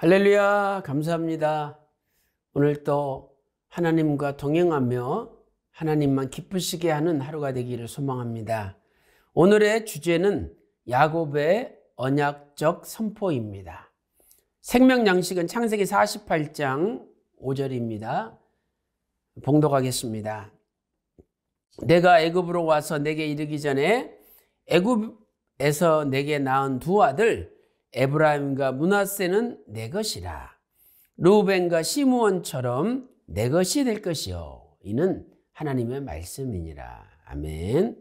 할렐루야, 감사합니다. 오늘 또 하나님과 동행하며 하나님만 기쁘시게 하는 하루가 되기를 소망합니다. 오늘의 주제는 야곱의 언약적 선포입니다. 생명 양식은 창세기 48장 5절입니다. 봉독하겠습니다. 내가 애굽으로 와서 내게 이르기 전에 애굽에서 내게 낳은 두 아들 에브라임과 문하세는 내 것이라 루벤과 시무원처럼내 것이 될 것이요 이는 하나님의 말씀이니라 아멘.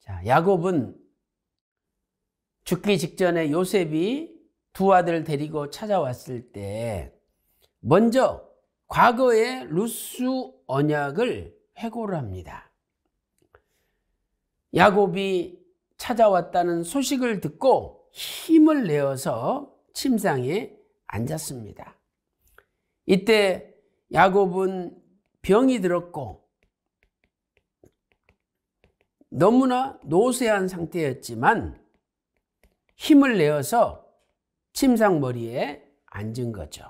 자 야곱은 죽기 직전에 요셉이 두 아들 데리고 찾아왔을 때 먼저 과거의 루스 언약을 회고를 합니다. 야곱이 찾아왔다는 소식을 듣고 힘을 내어서 침상에 앉았습니다. 이때 야곱은 병이 들었고 너무나 노쇠한 상태였지만 힘을 내어서 침상 머리에 앉은 거죠.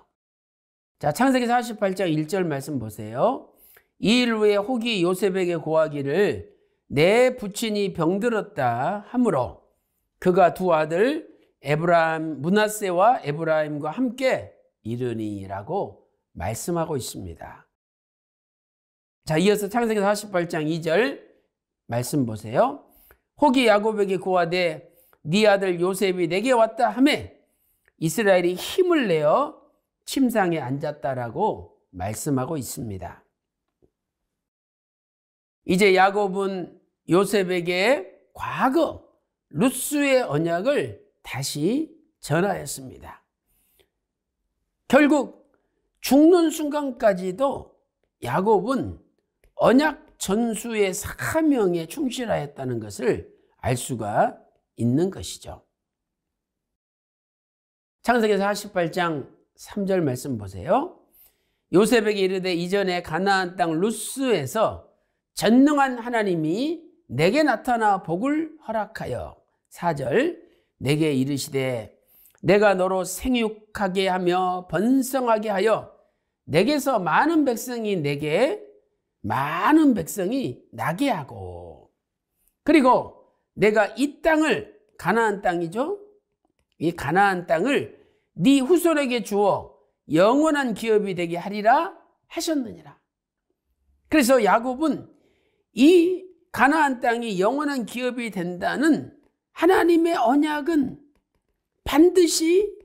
자, 창세기 48장 1절 말씀 보세요. 이일 후에 혹이 요셉에게 고하기를 내 부친이 병들었다 하므로 그가 두 아들 에브라임 문하세와 에브라임과 함께 이르니라고 말씀하고 있습니다. 자, 이어서 창세기 48장 2절 말씀 보세요. 혹이 야곱에게 고하되 네 아들 요셉이 내게 왔다 하매 이스라엘이 힘을 내어 침상에 앉았다라고 말씀하고 있습니다. 이제 야곱은 요셉에게 과거 루스의 언약을 다시 전하였습니다. 결국 죽는 순간까지도 야곱은 언약 전수의 사명에 충실하였다는 것을 알 수가 있는 것이죠. 창세기 48장 3절 말씀 보세요. 요셉에게 이르되 이전에 가나안 땅 루스에서 전능한 하나님이 내게 나타나 복을 허락하여 4절 내게 이르시되 내가 너로 생육하게 하며 번성하게 하여 내게서 많은 백성이 내게 많은 백성이 나게 하고 그리고 내가 이 땅을 가나안 땅이죠. 이 가나안 땅을 네 후손에게 주어 영원한 기업이 되게 하리라 하셨느니라. 그래서 야곱은 이 가나안 땅이 영원한 기업이 된다는 하나님의 언약은 반드시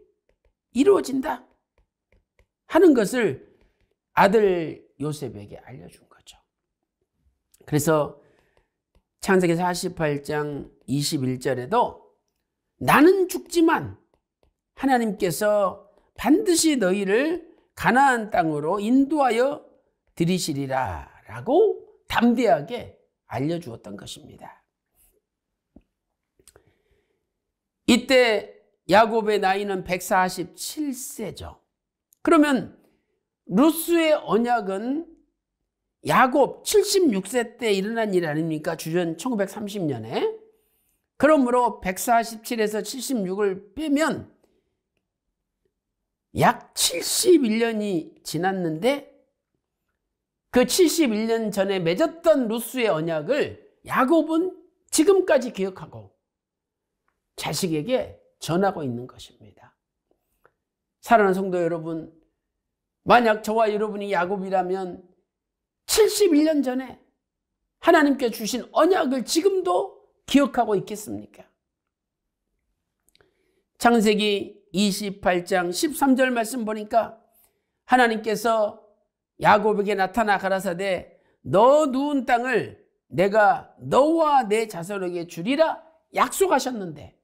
이루어진다 하는 것을 아들 요셉에게 알려준 거죠. 그래서 창세기 48장 21절에도 나는 죽지만 하나님께서 반드시 너희를 가나안 땅으로 인도하여 드리시리라 라고 담대하게 알려주었던 것입니다. 이때 야곱의 나이는 147세죠. 그러면 루스의 언약은 야곱 76세 때 일어난 일 아닙니까? 주전 1930년에. 그러므로 147에서 76을 빼면 약 71년이 지났는데 그 71년 전에 맺었던 루스의 언약을 야곱은 지금까지 기억하고 자식에게 전하고 있는 것입니다. 사랑하는 성도 여러분, 만약 저와 여러분이 야곱이라면 71년 전에 하나님께 주신 언약을 지금도 기억하고 있겠습니까? 창세기 28장 13절 말씀 보니까 하나님께서 야곱에게 나타나 가라사대 너 누운 땅을 내가 너와 내 자손에게 주리라 약속하셨는데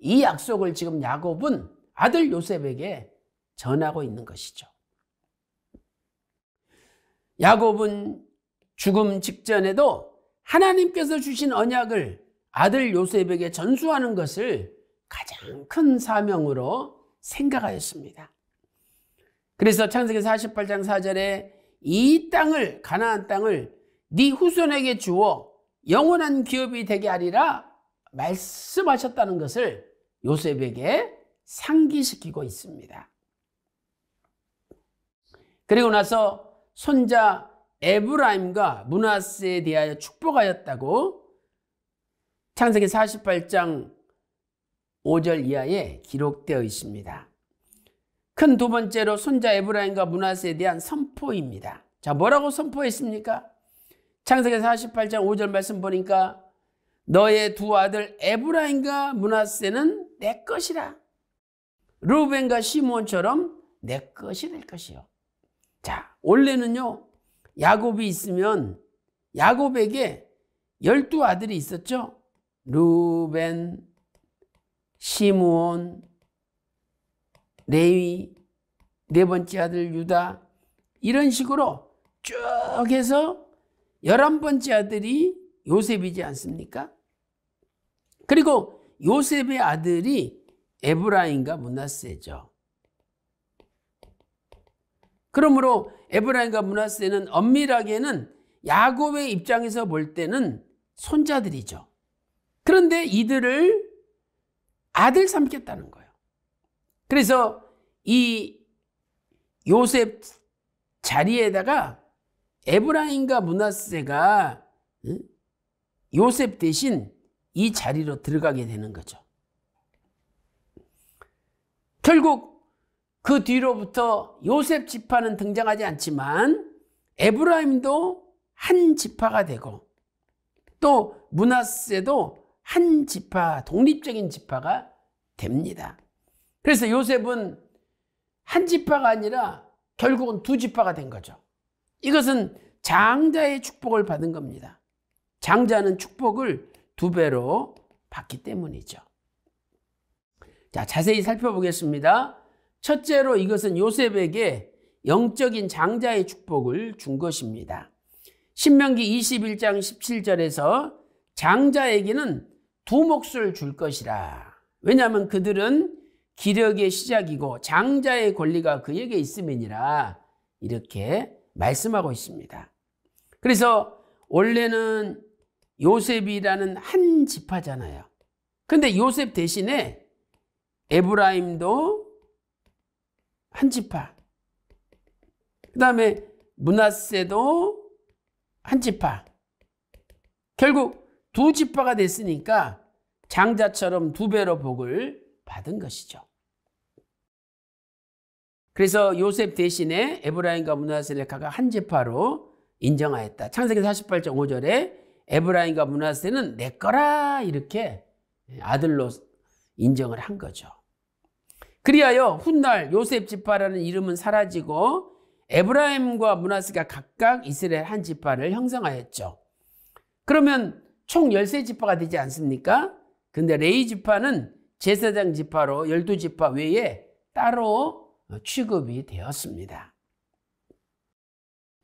이 약속을 지금 야곱은 아들 요셉에게 전하고 있는 것이죠. 야곱은 죽음 직전에도 하나님께서 주신 언약을 아들 요셉에게 전수하는 것을 가장 큰 사명으로 생각하였습니다. 그래서 창세기 48장 4절에 이 땅을 가나안 땅을 네 후손에게 주어 영원한 기업이 되게 하리라 말씀하셨다는 것을 요셉에게 상기시키고 있습니다. 그리고 나서 손자 에브라임과 문하스에 대하여 축복하였다고 창세기 48장 5절 이하에 기록되어 있습니다. 큰두 번째로 손자 에브라임과 문하세에 대한 선포입니다. 자, 뭐라고 선포했습니까? 창세기 48장 5절 말씀 보니까 너의 두 아들 에브라임과 문하세는 내 것이라. 루벤과 시몬처럼 내 것이 될 것이요. 자, 원래는요. 야곱이 있으면 야곱에게 열두 아들이 있었죠. 루벤, 시므 레위, 네 번째 아들 유다 이런 식으로 쭉 해서 열한 번째 아들이 요셉이지 않습니까? 그리고 요셉의 아들이 에브라인과 문하세죠. 그러므로 에브라임과 문하세는 엄밀하게는 야곱의 입장에서 볼 때는 손자들이죠. 그런데 이들을 아들 삼겠다는 거예요. 그래서 이 요셉 자리에다가 에브라임과 문하세가 요셉 대신 이 자리로 들어가게 되는 거죠. 결국 그 뒤로부터 요셉 지파는 등장하지 않지만 에브라임도 한 지파가 되고 또 문하세도 한 지파 독립적인 지파가 됩니다. 그래서 요셉은 한 지파가 아니라 결국은 두 지파가 된 거죠. 이것은 장자의 축복을 받은 겁니다. 장자는 축복을 두 배로 받기 때문이죠. 자, 자세히 살펴보겠습니다. 첫째로 이것은 요셉에게 영적인 장자의 축복을 준 것입니다. 신명기 21장 17절에서 장자에게는 두 몫을 줄 것이라. 왜냐하면 그들은 기력의 시작이고 장자의 권리가 그에게 있음이니라 이렇게 말씀하고 있습니다. 그래서 원래는 요셉이라는 한 지파잖아요. 근데 요셉 대신에 에브라임도 한 지파. 그다음에 문하세도 한 지파. 결국 두 지파가 됐으니까 장자처럼 두 배로 복을 받은 것이죠. 그래서 요셉 대신에 에브라임과 문하셀레카가 한 지파로 인정하였다. 창세기 48장 5절에 에브라임과 문하세는 내 거라 이렇게 아들로 인정을 한 거죠. 그리하여 훗날 요셉 지파라는 이름은 사라지고 에브라임과 문하세가 각각 이스라엘 한 지파를 형성하였죠. 그러면 총 13지파가 되지 않습니까? 근데 레이 지파는 제사장 지파로 열두 지파 외에 따로 취급이 되었습니다.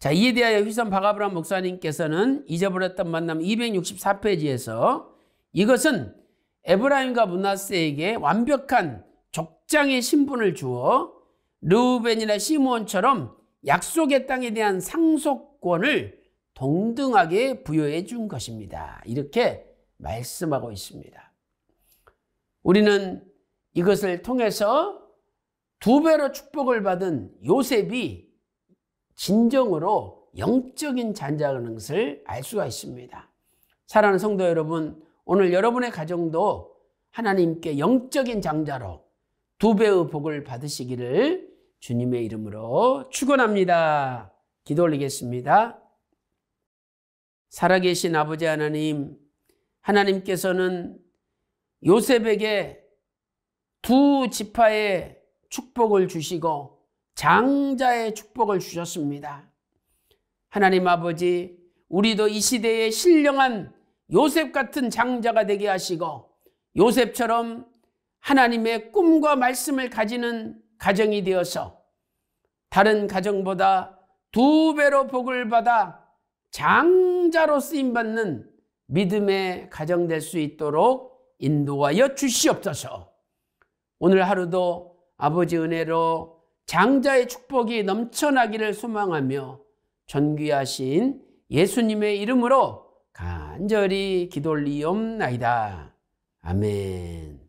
자, 이에 대하여 휘선 바가브람 목사님께서는 잊어버렸던 만남 264페이지에서 이것은 에브라임과 문하세에게 완벽한 족장의 신분을 주어 르우벤이나 시므처럼 약속의 땅에 대한 상속권을 동등하게 부여해 준 것입니다. 이렇게 말씀하고 있습니다. 우리는 이것을 통해서 두 배로 축복을 받은 요셉이 진정으로 영적인 잔자라는 것을 알 수가 있습니다. 사랑하는 성도 여러분, 오늘 여러분의 가정도 하나님께 영적인 장자로 두 배의 복을 받으시기를 주님의 이름으로 축원합니다. 기도 올리겠습니다. 살아계신 아버지 하나님, 하나님께서는 요셉에게 두 지파의 축복을 주시고 장자의 축복을 주셨습니다. 하나님 아버지, 우리도 이 시대에 신령한 요셉 같은 장자가 되게 하시고 요셉처럼 하나님의 꿈과 말씀을 가지는 가정이 되어서 다른 가정보다 두 배로 복을 받아 장자로 쓰임 받는 믿음의 가정 될 수 있도록 인도하여 주시옵소서. 오늘 하루도 아버지 은혜로 장자의 축복이 넘쳐나기를 소망하며 존귀하신 예수님의 이름으로 간절히 기돌리옵나이다. 아멘.